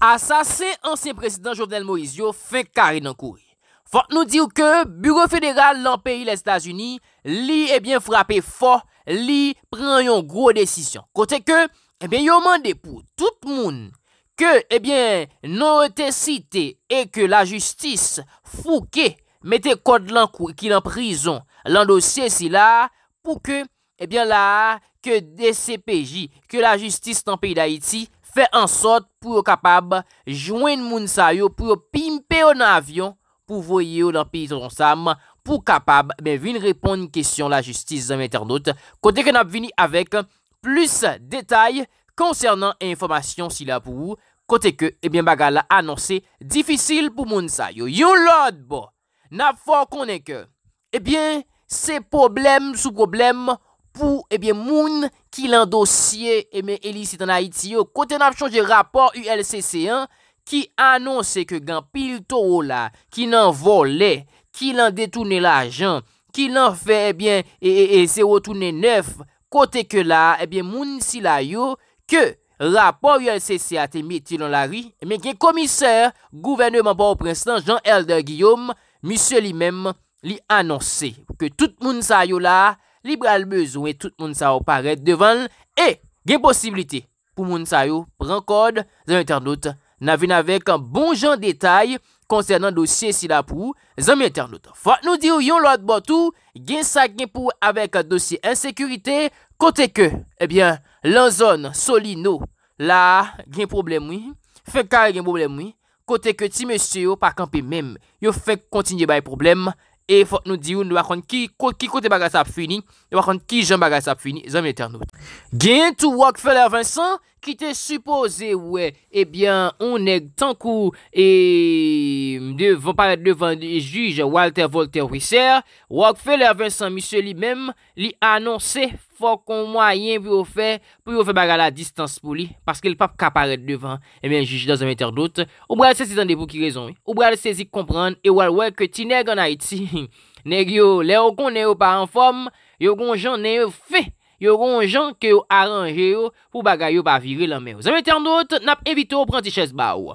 Asase ansen prezident Jovenel Moizio fe kare nan kouye. Fote nou dir ke bureau federal nan peyi le Stasiuni li ebyen eh frape fo, li prenyon gro desisyon. Kote ke ebyen eh yo mande pou tout moun ke ebyen eh non rete site e ke la justis fouke mette kode lan kouye ki lan prizon lan dosye si la pou ke ebyen la ke DCPJ, ke la justis nan peyi de Haiti, Fè ansot pou yo kapab jwen moun sayo pou yo pimpe yo nan avyon pou voye yo nan piy ton sam. Pou kapab, ben vin repon n'kestyon la justice zan mwen ternote. Kote ke nap vini avek plus detay konsernan e informasyon si la pou yo. Kote ke, ebyen eh baga la annonse, difisil pou moun sayo. Yo lode bo, nap fò konen ke, ebyen eh se problem sou probleme. pou ebyen moun ki lan dosye eme elisit an a iti yo, kote nan ap chonje rapor ULCC an, ki anonsen ke gen pil to ou la, ki nan vole, ki lan detounen la jan, ki nan fe ebyen e, e, e se wotounen nef, kote ke la, ebyen moun si la yo, ke rapor ULCC atemi eti lan la ri, eme gen komiseur, gouvene man pa ou prenslan, Jean-Helder Guillaume, misye li men, li anonsen, ke tout moun sa yo la, Libre al bezou e tout moun sa ou paret devan e gen posibilite pou moun sa yo pran kode zan internot na vina vek an bon jan detay koncernan dosye si la pou zan mi internot Fwa nou di ou yon lot botou gen sa gen pou avek dosye ensekurite kote ke ebyen lan zon soli nou la gen problem oui fek ka gen problem oui kote ke ti monsi yo pa kampi mem yo fek kontinye bay problem oui E fote nou diyon, li wakon ki kote bagasa ap finin, li wakon ki jan bagasa ap finin, zanmye ternou. Gen tou wak feler Vincent? Ki te suppose we, ebyen, eh on neg tankou, e, devon paret devan juj Walter Voltaire Ouisseur, wak fe lè Vincent Michel li mèm, li anonsè, fò kon mwayen pou yo fè, pou yo fè baga la distans pou li, paske l pap ka paret devan, ebyen, juj dans an mèter dout, ou brèl sezi dan debou ki rezon, ou brèl sezi kompran, e wèl wèl ke ti neg an hait si, neg yo, lè yo kon neyo pa an fòm, yo kon jan neyo fè, Yoron jan ke yo aranje yo pou bagay yo pa viril anmen. Zanmete an not, nap evite yo pranti ches ba ou.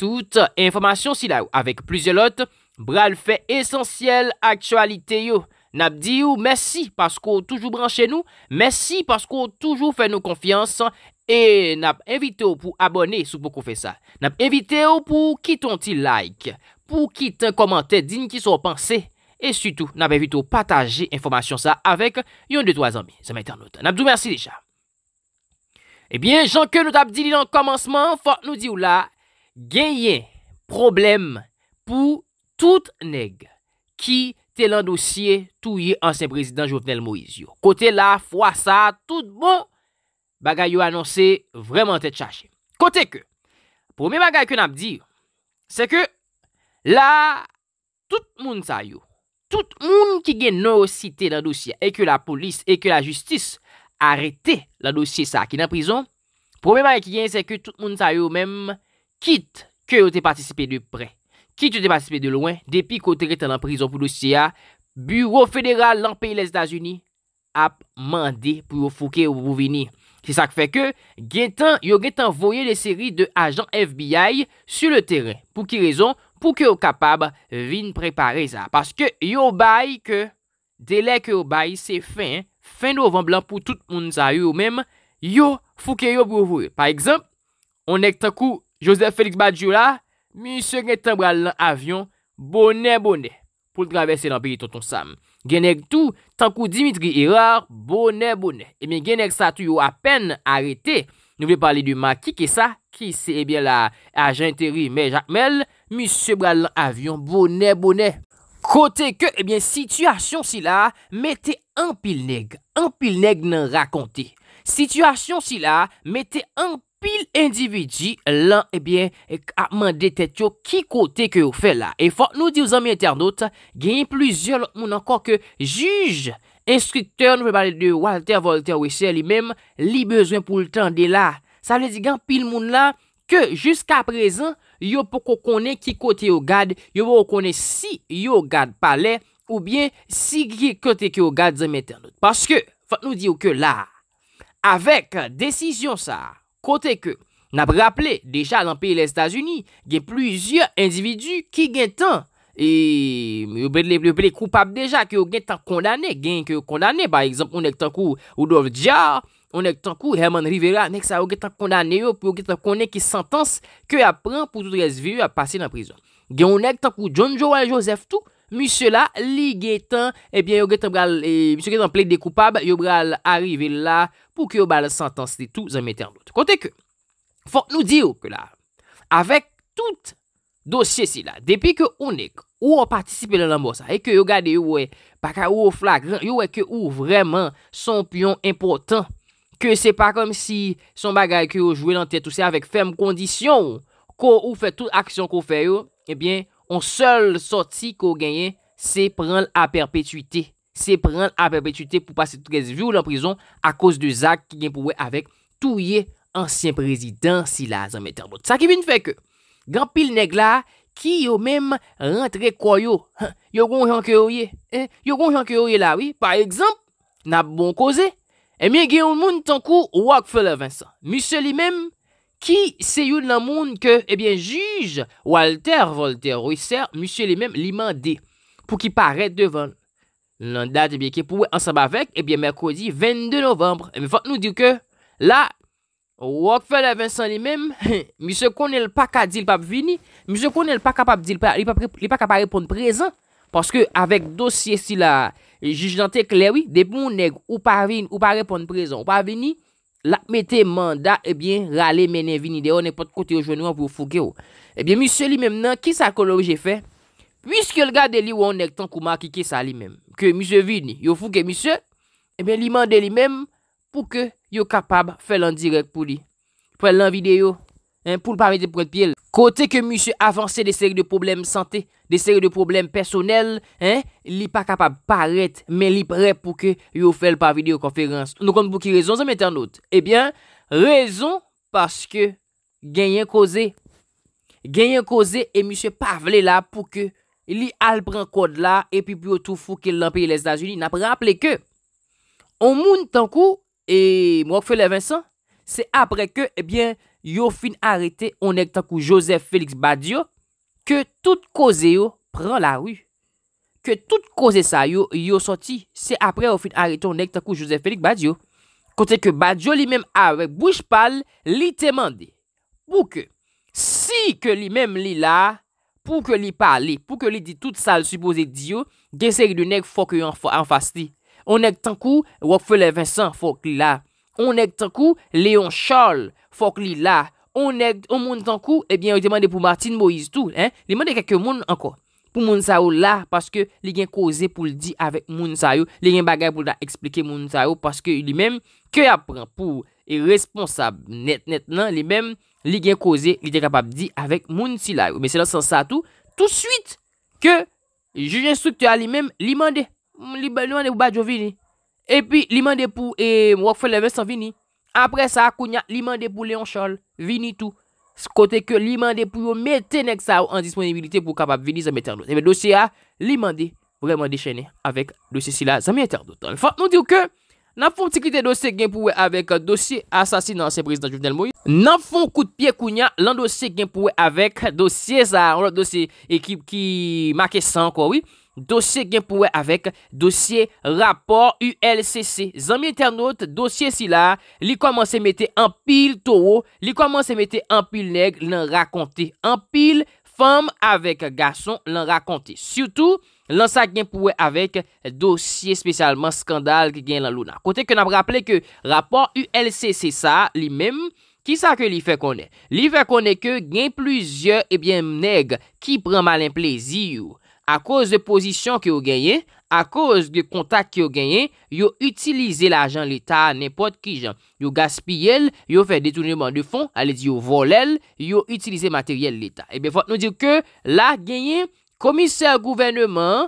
Tout informasyon si la ou, avek plizye lot, bral fe esensyel aktualite yo. Nap di yo, mersi paskou toujou branche nou, mersi paskou toujou fe nou konfians, e nap evite yo pou abone sou pou konfe sa. Nap evite yo pou kiton ti like, pou kiton komante din ki sou panse. E sütou, nabè vitou pataje informasyon sa avèk yon de to eh a zambi. Se mè ter notan. Nabdou, mersi leja. E bie, jan ke nou tabdili nan komansman, fò, nou di ou la, genye problem pou tout neg ki telan dosye touye ansen prezident Jovenel Moiz yo. Kote la, fwa sa, tout bon, bagay yo anonsè vreman tè tchache. Kote ke, promè bagay ke nabdil, se ke la, tout moun sa yo, tout moun ki gen nou site la dosye e ke la polis e ke la justis arete la dosye sa ki nan prison, probleme a ki gen se ke tout moun sa yo menm, kit ke yo te patisipe de pre, kit yo te patisipe de loin, depi ko te reten nan prison pou dosye a, Bureau Fédéral Lampéi les Etats-Unis ap mande pou yo fouke ou pou vini. Se sak fe ke, gen tan yo gen tan voye de seri de ajan FBI su le teren pou ki rezon pou ke yo kapab vin prepareza. Paske yo bayi ke, delek yo bayi se fin, fin novemb lan pou tout moun zayou yo mem, yo fouke yo bouvou. Par exemple, on ek tankou Joseph Félix Badiou la, mi se gen tembra l avyon, bonè, bonè, pou l travesse lan pi li tonton Sam. Gen ek tou, tankou Dimitri erar, bonè, bonè. Emen gen ek sa tou yo apen arete, nou ve pale di maki ke sa, ki se ebyen eh la ajen teri me jakmel, Mise bral lan avyon, bonè, bonè. Kote ke, ebyen, eh sityasyon si la, mette an pil neg. An pil neg nan rakonte. Sityasyon si la, mette an pil individi lan, ebyen, eh akman detetyo ki kote ke ou fe la. E fote nou di w zami internet, genye plizye lout moun ankon ke juj, inskriptor nou fe pale de Walter, Walter Weiser, li mem, li bezwen pou l'tan de la. Sa le di gen pil moun la, Ke, jusqu'a prezen, yo pou konen ki kote yo gade, yo pou konen si yo gade pale, ou bien si ki kote yo gade zemete anot. Paske, fat nou diyo ke la, avek desisyon sa, kote ke, nabraple, deja nan peyi le Stasiuni, gen pluzye individu ki gen tan, e, yo pele koupap deja ki yo gen tan kondane, gen ki yo kondane, ba, ekzamp, onek tan kou ou dof diya, Onèk tankou, Herman Rivera, nèk sa yo getan kondane yo, pou yo getan kondèk ki santans, kè a pran pou tout resvi yo a pase nan prizon. Gen, onèk tankou, John-Joel Joseph tout, misè la, li getan, ebyen yo getan e, plek de koupab, yo getan arive la, pou kè yo bala santans li tout, zan mette an lout. Kontè kè, fon nou di yo kè la, avèk tout dosye si la, depè kè onèk, ou an patisipe lè nan bòsa, e kè yo gade yo wè, paka yo wè flagran, yo wè kè ou vremen son piyon impotant, Kè se pa kom si son bagay kè yo jwè lan tèt ou se avèk ferm kondisyon kò ou fè tout aksyon kò fè yo, ebyen, an sol soti kò genyen, se pren l'a perpetuité. Se pren l'a perpetuité pou pase 13 joul an prizon a kòs de Zak ki gen pou wè avèk touye ansyen prezident Silas Ameterbot. Sa ki bin fè kè, gampil neg la ki yo mèm rentre kwa yo, yo kon jan kè yo ye. Yo kon jan kè yo ye la, wè, par ekzamp, nan bon kozey. E mi gen yon moun tankou Wakfela Vincent. Mise li men, ki se yon nan moun ke, e bien, juj Walter Voltaire. Ou yiser, mise li men, li mande pou ki paret devan. Nan dat, e eh bien, ki pouwe ansaba vek, e bien, Merkodi 22 Nov. E mi fote nou di ke, la, Wakfela Vincent li men, mise konen l pa ka di l pa p vini, mise konen l pa ka pa di l pa, l pa ka pa repon prezan, paske avek dosye si la... E Jujjante klerwi, dep moun neg ou pa vin, ou pa repon prezon, ou pa vini, la mette manda e bien rale menen vini. Deyon, nek pot kote yo jwenou an pou fuge yo. E eh bien, mousse li menm nan, ki sa kolori je fe? Piske lga de li woun neg ton kouman ki ki sa li menm. Ke mousse vini, yo fuge mousse, e eh ben li mande li menm pou ke yo kapab fe lan direk pou li. Pre lan videyo, pou lpare te prelpil. Kote ke mousse avanse de seri de problem sante, de seri de problem personel, li pa kapab paret, men li pre pou ke yo fel pa videokonferans. Nou kon pou ki rezon zan men ten not? Ebyen, rezon paske genyen koze. Genyen koze e M. Pavle la pou ke li al pran kod la, e pi pou yo tou fou ke l'Ampire les Etats-Unis. Napre aple ke, on moun tankou, e mou ak fele Vincent, se apre ke, ebyen, yo fin arete, on ek tankou Joseph Felix Badiou, Ke tout koze yo, pran la wu. Ke tout koze sa yo, yo soti. Se apre ou fin ariton, nek takou Joseph Félix Badiou. Kote ke Badiou li mèm avek bouj pal, li temande. Pouke, si ke li mèm li la, pouke li pale. Pouke li di tout sa l supose diyo, gesèk de nek fok yo an fasli. Ou nek takou, Wakfele Vincent fok li la. Ou nek takou, Léon Charles fok li la. On moun tan kou, ebyen eh ou demande pou Martin Moise tout. Li mande kakè moun anko. Pou moun sa yo la, paske li gen koze pou li di avèk moun sa yo. Li gen bagay pou la eksplike moun sa yo, paske li men ke apren pou responsab net net nan. Li men li gen koze, li de kapap di avèk moun si la yo. Men se lan san sa tou, tout suite ke jujen struktur li men li mande. Li mande pou badyo vini. Epyi li mande pou wak fè leve san vini. Apre sa, kounya, li mande pou Leon Charles, vini tou. Skote ke li mande pou yo metenek sa ou an disponibilite pou kapap vini zami eternote. Eme eh dosye a, li mande, vreman dechene, avek dosye si la zami eternote. Fak nou diyo ke, nan fon ptikite dosye genpouwe avek dosye asasine ansen prezident Juvenel Moïse, nan fon koute pie kounya, lan dosye genpouwe avek dosye sa, dosye ekip ki make san kwa wii, Dosye gen pouwe avek dosye rapor ULCC. Zami internaut, dosye si la, li komanse mette an pil toro, li komanse mette an pil neg nan rakonte. An pil fam avek gason nan rakonte. Soutou, lan sa gen pouwe avek dosye spesyalman skandal gen lan luna. Kote ke nan praple ke rapor ULCC sa, li mem, ki sa ke li fe kone? Li fe kone ke gen pluzye ebyen eh neg ki pren malen plezi ou. a kouz de pozisyon ki yo genyen, a kouz de kontak ki yo genyen, yo itilize l'ajan l'Etat, n'importe ki jan. Yo gaspi yel, yo fè detouniment de fon, alè di yo volel, yo itilize materyel l'Etat. Ebe, eh fòt nou di ke la genyen, Komiser gouvennman,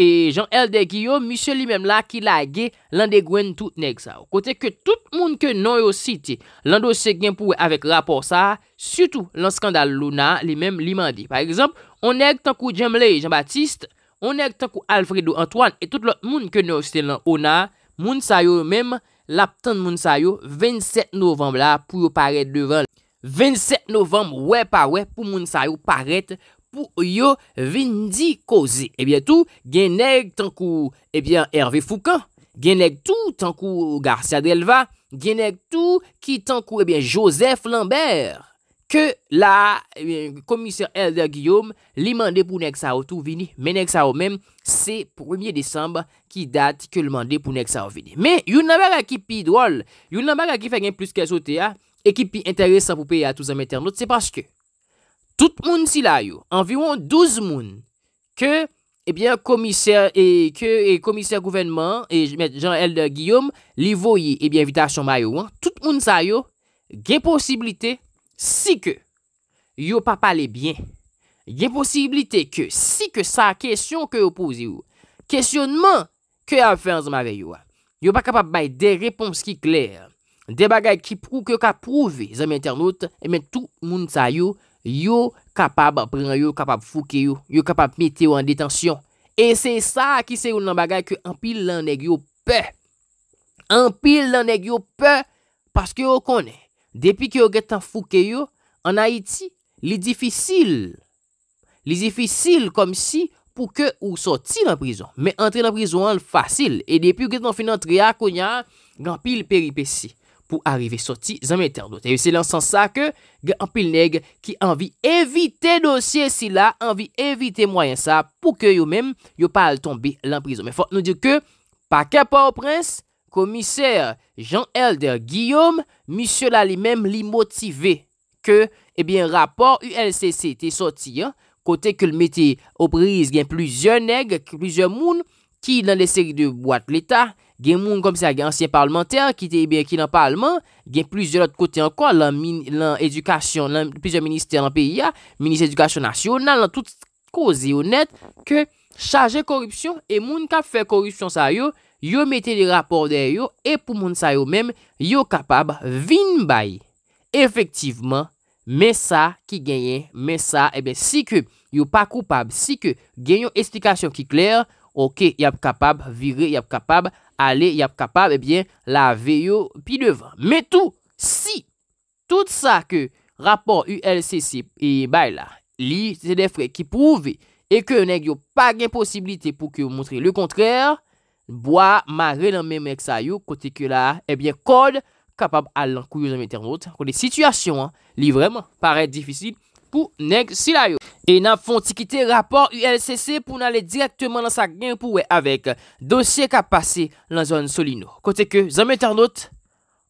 e jan el degyo, misyo li men la ki la ge, lan de gwen tout neg sa. Kote ke tout moun ke nou yo site, lan do se gen pou we avek rapor sa, sutou lan skandal loun la, li men li mandi. Par exemple, on neg tankou Djemle, jan Batiste, on neg tankou Alfredo, Antoine, et tout lot non moun ke nou yo site lan, ou na, moun sayo men, lap tan moun sayo, 27 novem la, pou yo paret devan. 27 novem, we pa we, pou moun sayo paret, pou yo vindi kozi. Ebyen tou, gen neg tankou ebyen Hervé Foucan, gen neg tou tankou Garcia Delva, gen neg tou ki tankou ebyen Joseph Lambert, ke la komisyon Elder Guillaume li mande pou nek sa ou tou vini, men nek sa ou men, se 1e Desemba ki dat ke l mande pou nek sa ou vini. Men, yon nan bak a ki pi drol, yon nan bak a ki fagen plus ke azote a, e ki pi enteresan pou pe a tou zam internet, se paske, Tout moun si la yo, anviron 12 moun, ke, ebyen, eh komisèr, e, eh, ke, e, eh, komisèr gouvenman, e, jmet, Jean-Helder Guillaume, li voyi, ebyen, vitasyon ma yo, an, tout moun sa yo, gen posibilite, si ke, yo pa pale bien. Gen posibilite ke, si ke sa kèsyon ke yo pouzi yo, kèsyonman, ke a fè an zanmave yo a. Yo pa kapap bay de repons ki kler, de bagay ki pou, ke ka prouve, zanmè internaut, e, men, tout moun sa yo, Yow kapab apren, yow kapab fouke yow, yow kapab mete yow an detansyon. E se sa ki se yon nan bagay ki anpil lan neg yow pe. Anpil lan neg yow pe, paske yow konen. Depi ki yow getan fouke yow, an Haiti, li difisil. Li difisil kom si pou ke ou soti nan prison. Me entre nan prison an fasil. E depi yow getan finan triak ou nyan, anpil peripe si. pou arrive soti zanmèter dote. E yon se lan san sa ke gen anpil neg ki anvi evite dosye si la, anvi evite mwayen sa pou ke yon mèm yon pal tombe l'anprison. Men fòt nou dir ke, pa kè pa ou prins, komisèr Jean-Helder Guillaume, misè la li mèm li motive ke, ebyen eh rapor UNCC te soti, kote ke l'meti ou prins gen plujen neg, plujen moun ki nan le seri de boite l'Etat, gen moun kom sa gen ansyen parlementer, ki te i ben ki nan parlement, gen plis de lot kote anko, lan edukasyon, lan plis de minister nan peyi ya, minister edukasyon nasyon, nan lan tout kozi yo net, ke chaje korupsyon, e moun ka fe korupsyon sa yo, yo mete li rapor de yo, e pou moun sa yo men, yo kapab vinbay. Efektivman, men sa ki genyen, eh men sa, e ben si ke yo pa koupab, si ke genyon eslikasyon ki kler, ok, yap kapab, vire, yap kapab, ale yap kapab, ebyen, eh la veyo pi devan. Metou, si, tout sa ke rapor ULCC e bayla, li, se defre, ki pouve, e ke neg yo pa gen posibilite pou ki yo mountre le kontrere, bwa magre nan menmèk sa yo, kote ke la, ebyen, eh kode, kapab alankou yo zanmèter not, kote, situasyon, li vremen, paret difisil, pou neg sila yo. E nan fon tikite rapor ULCC pou nan le direktman lan sa gen pou we avek dosye ka pase lan zon Solino. Kote ke, zanmè ternote,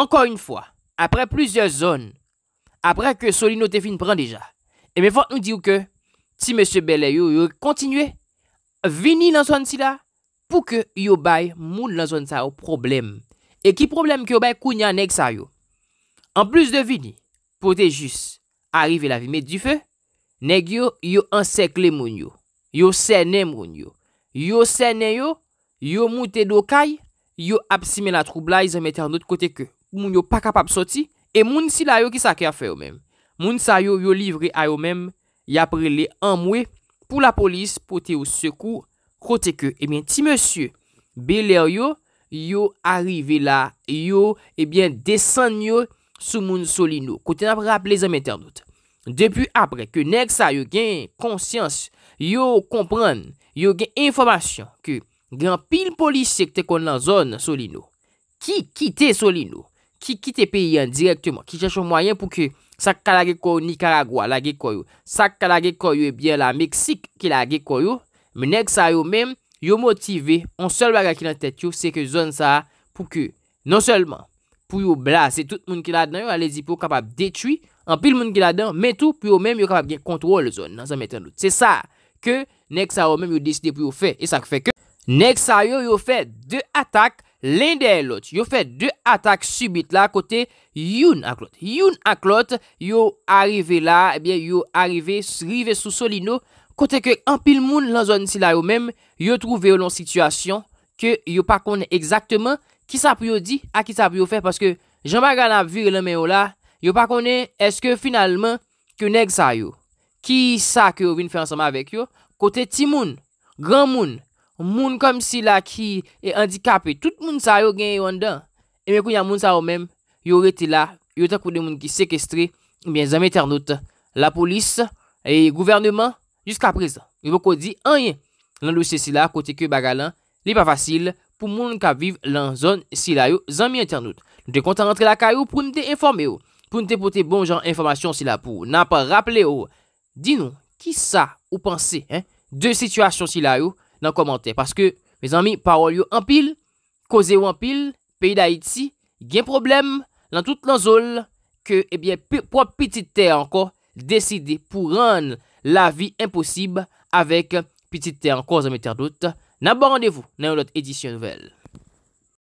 anko yon fwa, apre plizye zon, apre ke Solino te fin pran deja, e men fwa nou diyo ke, ti mese belè yo, yo kontinue, vini lan zon sila, pou ke yo bay moun lan zon sa yo problem. E ki problem ki yo bay kou nyan neg sa yo? An plus de vini, pote jis, Arrive la vi met di fe, neg yo, yo ansek le moun yo, yo se ne moun yo, yo se ne yo, yo mouten do kay, yo ap simen la troubla, yon mette an not kote ke, moun yo pa kapap soti, e moun si la yo ki sa ke afe yo men, moun sa yo yo livre a yo men, ya prele an mwe pou la polis pote yo sekou, kote ke, ebyen eh ti monsye, beler yo, yo arrive la, yo ebyen eh desen yo, Sou moun soli nou. Kouten ap rappelez an men ternout. Depi apre. Ke nek sa yo gen konsyans. Yo kompran. Yo gen informasyon. Ke gen pil polisyek te kon lan zon soli nou. Ki kite soli nou. Ki kite pe yon direktman. Ki chache mwayen pou ke. Sak ka la ge kou Nicaragua la ge kou yo. Sak ka eh la ge kou yo ebyen la Meksik. Ki la ge kou yo. Menek sa yo men. Yo motive. On sol baga ki nan tet yo. Se ke zon sa. Pou ke. Non selman. pou yo blase tout moun ki la dan yo, alezi pou kapap detwi, an pil moun ki la dan, metou, pou yo men yo kapap gen kontrol zon, nan zan metan lout. Se sa, ke, nek sa yo men yo deside pou yo fe, e sa kfe ke, nek sa yo yo fe, de atak, len de lout, yo fe de atak subit la, kote, youn ak lot, youn ak lot, yo arive la, ebyen eh yo arive, rive sou solino, kote ke, an pil moun lan zon si la yo men, yo trouve yo lon situasyon, ke, yo pakon exactement, Ki sa pou yo di, a ki sa pou yo fe, paske, jen bagan ap vir len men yo la, yo pa kone, eske finalman, kyo neg sa yo. Ki sa kyo vin fe ansama vek yo, kote ti moun, gran moun, moun kom si la ki e handikap, tout moun sa yo gen yon dan. E me kou nyan moun sa yo men, yo rete la, yo te kou de moun ki sekestre, ben zanme ternote, la polis, e gouvernement, jiska prez, yo pou kodi, anye. Len lou se si la, kote kyo bagalan, li pa fasil, Moun ka viv lan zon si la yo zanmi interdoute Nou te kontan rentre la kayo pou nou te informe yo Pou nou te pote bon jan informasyon si la pou Nan pa rappele yo Din nou, ki sa ou panse De situasyon si la yo nan komante Paske, me zanmi, parol yo anpil Koze yo anpil Peyi da iti, gen problem Lan tout lan zol Ke ebyen eh pou apitite anko Deside pou ran la vi imposib Avek pitite anko zanmi interdoute N'a rendez-vous dans l'autre édition nouvelle.